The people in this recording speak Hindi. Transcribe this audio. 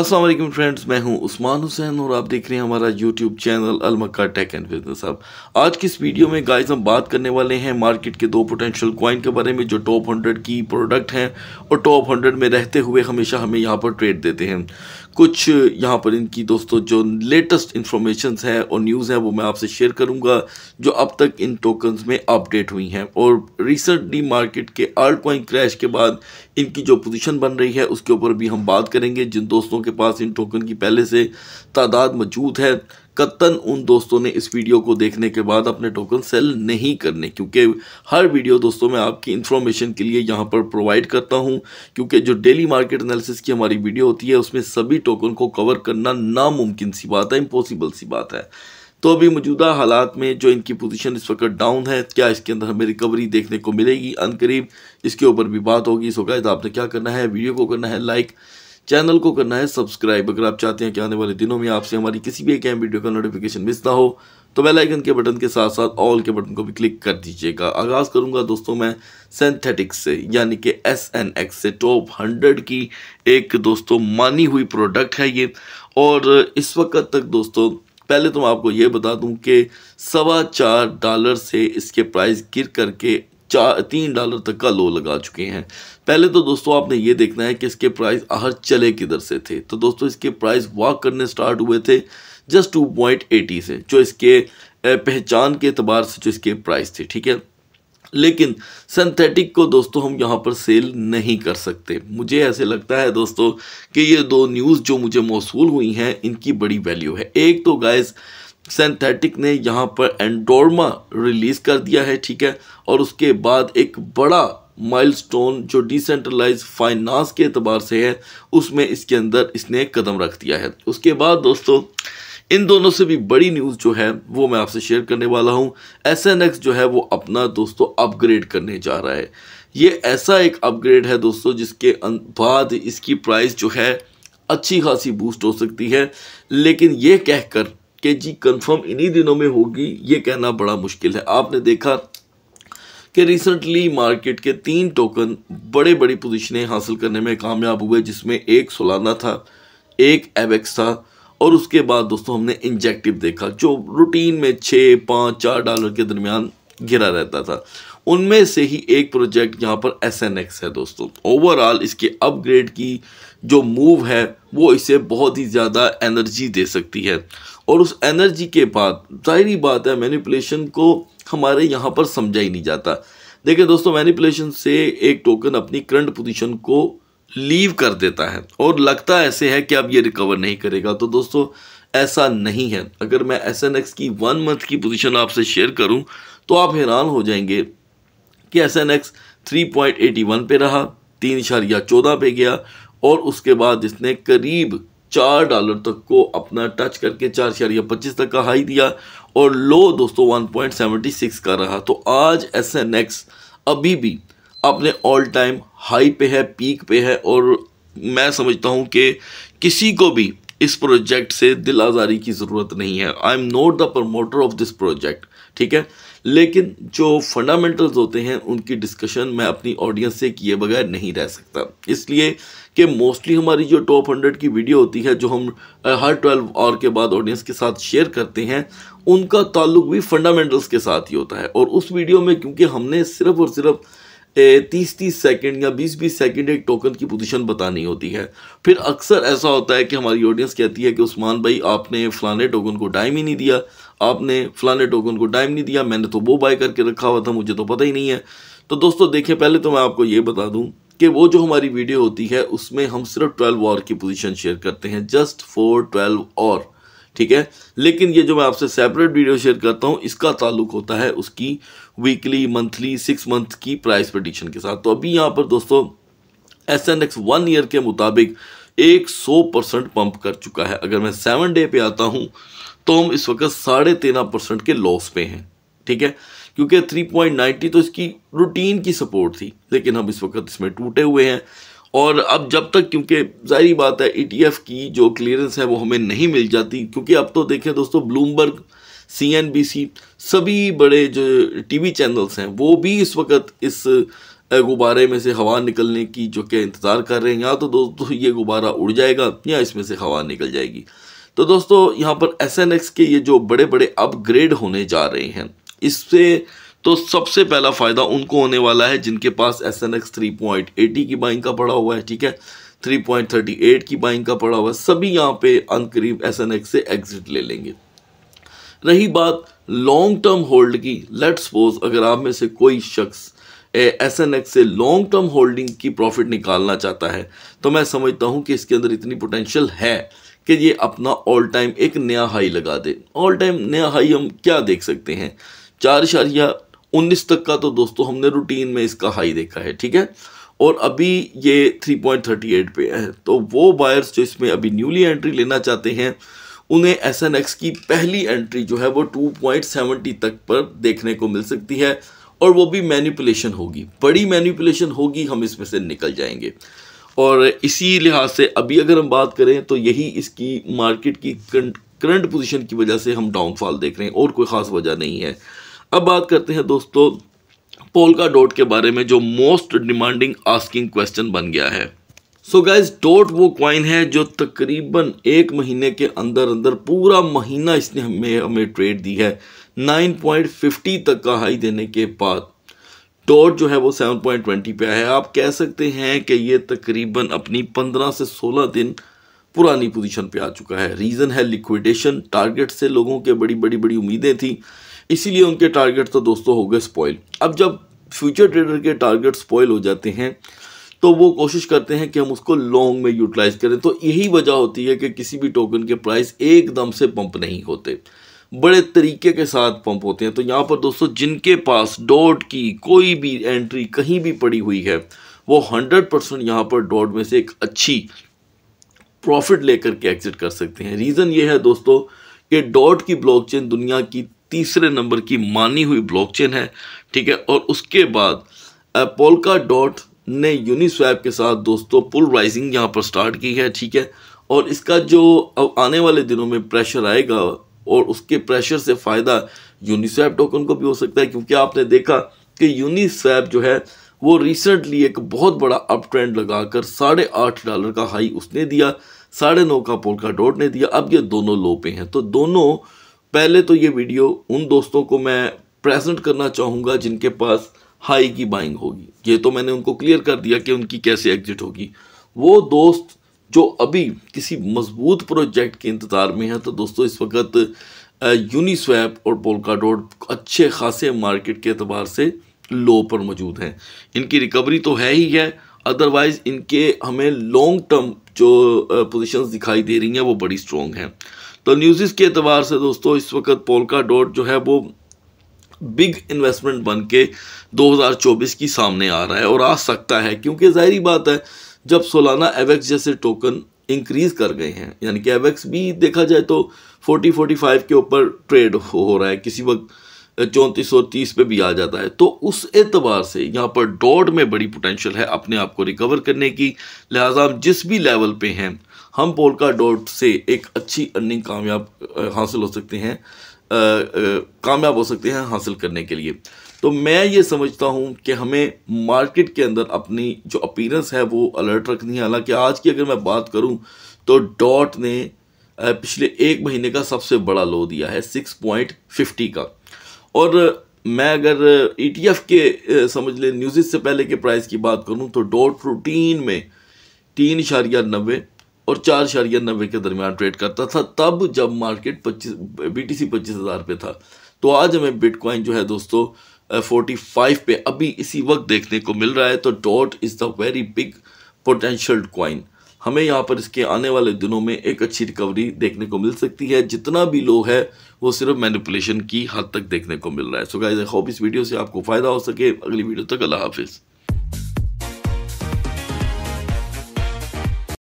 अस्सलाम वालेकुम फ्रेंड्स मैं हूं उस्मान हुसैन और आप देख रहे हैं हमारा YouTube channel Almakka tech and business अब आज की इस वीडियो में गाइस हम बात करने वाले हैं मार्केट के दो पोटेंशियल कॉइन के बारे में जो टॉप 100 की प्रोडक्ट हैं और टॉप 100 में रहते हुए हमेशा हमें यहाँ पर ट्रेड देते हैं कुछ यहाँ पर इनकी दोस्तों जो लेटेस्ट इन्फॉर्मेशन है और न्यूज़ है वो मैं आपसे शेयर करूँगा जो अब तक इन टोकन्स में अपडेट हुई हैं और रिसेंटली मार्केट के आर्ट कॉइन क्रैश के बाद इनकी जो पोजीशन बन रही है उसके ऊपर भी हम बात करेंगे जिन दोस्तों के पास इन टोकन की पहले से तादाद मौजूद है कत्तन उन दोस्तों ने इस वीडियो को देखने के बाद अपने टोकन सेल नहीं करने क्योंकि हर वीडियो दोस्तों मैं आपकी इन्फॉर्मेशन के लिए यहाँ पर प्रोवाइड करता हूँ क्योंकि जो डेली मार्केट एनालिसिस की हमारी वीडियो होती है उसमें सभी टोकन को कवर करना नामुमकिन सी बात है इम्पॉसिबल सी बात है तो अभी मौजूदा हालात में जो इनकी पोजीशन इस वक्त डाउन है क्या इसके अंदर हमें रिकवरी देखने को मिलेगी अनकरीब इसके ऊपर भी बात होगी सो गाइस आपने क्या करना है वीडियो को करना है लाइक चैनल को करना है सब्सक्राइब अगर आप चाहते हैं कि आने वाले दिनों में आपसे हमारी किसी भी एक अहम वीडियो का नोटिफिकेशन मिस ना हो तो बेल आइकन के बटन के साथ साथ ऑल के बटन को भी क्लिक कर दीजिएगा आगाज़ करूंगा दोस्तों मैं सेंथेटिक्स से यानी कि एस एन एक्स से टॉप हंड्रेड की एक दोस्तों मानी हुई प्रोडक्ट है ये और इस वक्त तक दोस्तों पहले तो मैं आपको ये बता दूं कि सवा चार डॉलर से इसके प्राइस गिर करके चार तीन डॉलर तक का लो लगा चुके हैं पहले तो दोस्तों आपने ये देखना है कि इसके प्राइस आहर चले किधर से थे तो दोस्तों इसके प्राइस वॉक करने स्टार्ट हुए थे जस्ट टू पॉइंट एटी से जो इसके पहचान के अतबार से जो इसके प्राइस थे ठीक है लेकिन सिंथेटिक को दोस्तों हम यहाँ पर सेल नहीं कर सकते मुझे ऐसे लगता है दोस्तों कि ये दो न्यूज़ जो मुझे मौसू हुई हैं इनकी बड़ी वैल्यू है एक तो गाइस सेंथेटिक ने यहाँ पर एंडोरमा रिलीज कर दिया है ठीक है और उसके बाद एक बड़ा माइलस्टोन जो डिसेंट्रलाइज फाइनेंस के अतबार से है उसमें इसके अंदर इसने कदम रख दिया है उसके बाद दोस्तों इन दोनों से भी बड़ी न्यूज़ जो है वो मैं आपसे शेयर करने वाला हूँ एस जो है वो अपना दोस्तों अपग्रेड करने जा रहा है ये ऐसा एक अपग्रेड है दोस्तों जिसके अं-, बाद इसकी प्राइस जो है अच्छी खासी बूस्ट हो सकती है लेकिन ये कहकर कि जी कंफर्म इन्हीं दिनों में होगी ये कहना बड़ा मुश्किल है आपने देखा कि रिसेंटली मार्केट के तीन टोकन बड़े बड़ी पोजिशनें हासिल करने में कामयाब हुए जिसमें एक सोलाना था एक एवेक्स था और उसके बाद दोस्तों हमने इंजेक्टिव देखा जो रूटीन में छः पाँच चार डॉलर के दरमियान गिरा रहता था उनमें से ही एक प्रोजेक्ट यहाँ पर एस एन एक्स है दोस्तों ओवरऑल इसके अपग्रेड की जो मूव है वो इसे बहुत ही ज़्यादा एनर्जी दे सकती है और उस एनर्जी के बाद जाहिर बात है मैनिपुलेशन को हमारे यहाँ पर समझा ही नहीं जाता देखिए दोस्तों मैनिपुलेशन से एक टोकन अपनी करंट पोजीशन को लीव कर देता है और लगता ऐसे है कि अब ये रिकवर नहीं करेगा तो दोस्तों ऐसा नहीं है अगर मैं एस एन एक्स की वन मंथ की पोजीशन आपसे शेयर करूं तो आप हैरान हो जाएंगे कि S N X three point eighty one पे रहा तीन इशारिया चौदह पे गया और उसके बाद इसने करीब चार डॉलर तक को अपना टच करके चार या पच्चीस तक का हाई दिया और लो दोस्तों वन पॉइंट सेवेंटी सिक्स का रहा तो आज एस एन एक्स अभी भी अपने ऑल टाइम हाई पे है पीक पे है और मैं समझता हूँ कि किसी को भी इस प्रोजेक्ट से दिल आज़ारी की ज़रूरत नहीं है I am not the promoter of this project ठीक है लेकिन जो फंडामेंटल्स होते हैं उनकी डिस्कशन मैं अपनी ऑडियंस से किए बगैर नहीं रह सकता इसलिए कि मोस्टली हमारी जो टॉप हंड्रेड की वीडियो होती है जो हम हर ट्वेल्व आवर के बाद ऑडियंस के साथ शेयर करते हैं उनका ताल्लुक भी फंडामेंटल्स के साथ ही होता है और उस वीडियो में क्योंकि हमने सिर्फ और सिर्फ तीस तीस सेकेंड या बीस बीस सेकेंड एक टोकन की पोजीशन बतानी होती है फिर अक्सर ऐसा होता है कि हमारी ऑडियंस कहती है कि उस्मान भाई आपने फ़लाने टोकन को टाइम ही नहीं दिया आपने फ़लाने टोकन को टाइम नहीं दिया मैंने तो वो बाय करके रखा हुआ था मुझे तो पता ही नहीं है तो दोस्तों देखिए पहले तो मैं आपको ये बता दूँ कि वो जो हमारी वीडियो होती है उसमें हम सिर्फ ट्वेल्व और की पोजीशन शेयर करते हैं जस्ट फोर ट्वेल्व और ठीक है लेकिन ये जो मैं आपसे सेपरेट वीडियो शेयर करता हूँ इसका ताल्लुक होता है उसकी वीकली मंथली सिक्स मंथ की प्राइस प्रडिक्शन के साथ तो अभी यहाँ पर दोस्तों S N X one year के मुताबिक एक सौ परसेंट पंप कर चुका है अगर मैं सेवन डे पे आता हूँ तो हम इस वक्त साढ़े तेरह परसेंट के लॉस पे हैं ठीक है क्योंकि 3.90 तो इसकी रूटीन की सपोर्ट थी लेकिन हम इस वक्त इसमें टूटे हुए हैं और अब जब तक क्योंकि जाहिर बात है ई e की जो क्लियरेंस है वो हमें नहीं मिल जाती क्योंकि अब तो देखें दोस्तों ब्लूमबर्ग सी सभी बड़े जो टीवी चैनल्स हैं वो भी इस वक्त इस गुब्बारे में से हवा निकलने की जो क्या इंतज़ार कर रहे हैं या तो दोस्तों ये गुब्बारा उड़ जाएगा या इसमें से हवा निकल जाएगी तो दोस्तों यहाँ पर एस के ये जो बड़े बड़े अपग्रेड होने जा रहे हैं इससे तो सबसे पहला फ़ायदा उनको होने वाला है जिनके पास S N X three point eighty की बाइंग का पड़ा हुआ है ठीक है थ्री पॉइंट थर्टी एट की बाइंग का पड़ा हुआ है सभी यहाँ पे अनकरीब एस एन एक्स से एग्जिट ले लेंगे रही बात लॉन्ग टर्म होल्ड की लेट सपोज अगर आप में से कोई शख्स एस एन एक्स से लॉन्ग टर्म होल्डिंग की प्रॉफिट निकालना चाहता है तो मैं समझता हूँ कि इसके अंदर इतनी पोटेंशियल है कि ये अपना ऑल टाइम एक नया हाई लगा दे ऑल टाइम नया हाई हम क्या देख सकते हैं चार इशारिया उन्नीस तक का तो दोस्तों हमने रूटीन में इसका हाई देखा है ठीक है और अभी ये 3.38 पे है तो वो बायर्स जो इसमें अभी न्यूली एंट्री लेना चाहते हैं उन्हें एस एन एक्स की पहली एंट्री जो है वो 2.70 तक पर देखने को मिल सकती है और वो भी मैनिपुलेशन होगी बड़ी मैनिपुलेशन होगी हम इसमें से निकल जाएंगे और इसी लिहाज से अभी अगर हम बात करें तो यही इसकी मार्केट की करंट पोजीशन की वजह से हम डाउनफॉल देख रहे हैं और कोई ख़ास वजह नहीं है अब बात करते हैं दोस्तों पोलका डॉट के बारे में जो मोस्ट डिमांडिंग आस्किंग क्वेश्चन बन गया है सो गाइज डॉट वो क्वाइन है जो तकरीबन एक महीने के अंदर अंदर पूरा महीना इसने हमें हमें ट्रेड दी है 9.50 तक का हाई देने के बाद डॉट जो है वो 7.20 पे है आप कह सकते हैं कि ये तकरीबन अपनी 15 से 16 दिन पुरानी पोजीशन पे आ चुका है रीज़न है लिक्विडेशन टारगेट से लोगों के बड़ी बड़ी बड़ी उम्मीदें थी इसीलिए उनके टारगेट तो दोस्तों हो गए स्पॉइल अब जब फ्यूचर ट्रेडर के टारगेट स्पॉइल हो जाते हैं तो वो कोशिश करते हैं कि हम उसको लॉन्ग में यूटिलाइज करें तो यही वजह होती है कि किसी भी टोकन के प्राइस एकदम से पंप नहीं होते बड़े तरीके के साथ पंप होते हैं तो यहाँ पर दोस्तों जिनके पास डॉट की कोई भी एंट्री कहीं भी पड़ी हुई है वो हंड्रेड परसेंट यहाँ पर डॉट में से एक अच्छी प्रॉफिट लेकर के एग्जिट कर सकते हैं रीज़न ये है दोस्तों कि डॉट की ब्लॉकचेन दुनिया की तीसरे नंबर की मानी हुई ब्लॉकचेन है ठीक है और उसके बाद पोलका डॉट ने यूनिस्वैप के साथ दोस्तों पुल राइजिंग यहाँ पर स्टार्ट की है ठीक है और इसका जो अब आने वाले दिनों में प्रेशर आएगा और उसके प्रेशर से फ़ायदा यूनिस्वैप टोकन को भी हो सकता है क्योंकि आपने देखा कि यूनिस्वैप जो है वो रिसेंटली एक बहुत बड़ा अप ट्रेंड लगाकर साढ़े आठ डॉलर का हाई उसने दिया साढ़े नौ का पोलका डॉट ने दिया अब ये दोनों लो पे हैं तो दोनों पहले तो ये वीडियो उन दोस्तों को मैं प्रेजेंट करना चाहूँगा जिनके पास हाई की बाइंग होगी ये तो मैंने उनको क्लियर कर दिया कि उनकी कैसे एग्जिट होगी वो दोस्त जो अभी किसी मजबूत प्रोजेक्ट के इंतज़ार में है तो दोस्तों इस वक्त यूनिस्वैप और पोलकाडोड अच्छे खासे मार्केट के अतबार से लो पर मौजूद हैं इनकी रिकवरी तो है ही है अदरवाइज़ इनके हमें लॉन्ग टर्म जो पोजीशंस दिखाई दे रही हैं वो बड़ी स्ट्रॉन्ग हैं तो न्यूज़ के अतबार से दोस्तों इस वक्त पोलका डॉट जो है वो बिग इन्वेस्टमेंट बन के चौबीस की सामने आ रहा है और आ सकता है क्योंकि जाहरी बात है जब सोलाना एवेक्स जैसे टोकन इंक्रीज़ कर गए हैं यानी कि एवेक्स भी देखा जाए तो 40-45 के ऊपर ट्रेड हो रहा है किसी वक्त चौंतीस और तीस पे भी आ जाता है तो उस एतबार से यहाँ पर डॉट में बड़ी पोटेंशियल है अपने आप को रिकवर करने की लिहाजा हम जिस भी लेवल पे हैं हम पोलका डॉट से एक अच्छी अर्निंग कामयाब हासिल हो सकते हैं कामयाब हो सकते हैं हासिल करने के लिए तो मैं ये समझता हूँ कि हमें मार्केट के अंदर अपनी जो अपीरेंस है वो अलर्ट रखनी है हालांकि आज की अगर मैं बात करूँ तो डॉट ने पिछले एक महीने का सबसे बड़ा लो दिया है सिक्स पॉइंट फिफ्टी का और मैं अगर ईटीएफ e के समझ ले न्यूज़ से पहले के प्राइस की बात करूं तो डॉट प्रोटीन में तीन इशारिया नब्बे और चार इशारिया नब्बे के दरमियान ट्रेड करता था तब जब मार्केट पच्चीस बी टी सी पच्चीस हज़ार पे था तो आज हमें बिटकॉइन जो है दोस्तों फोर्टी फाइव पे अभी इसी वक्त देखने को मिल रहा है तो dot is the very big potential coin हमें यहाँ पर इसके आने वाले दिनों में एक अच्छी रिकवरी देखने को मिल सकती है जितना भी लो है वो सिर्फ मैनिपुलेशन की हद तक देखने को मिल रहा है सो गाइस आई होप इस वीडियो से आपको फ़ायदा हो सके अगली वीडियो तक अल्लाह हाफिज़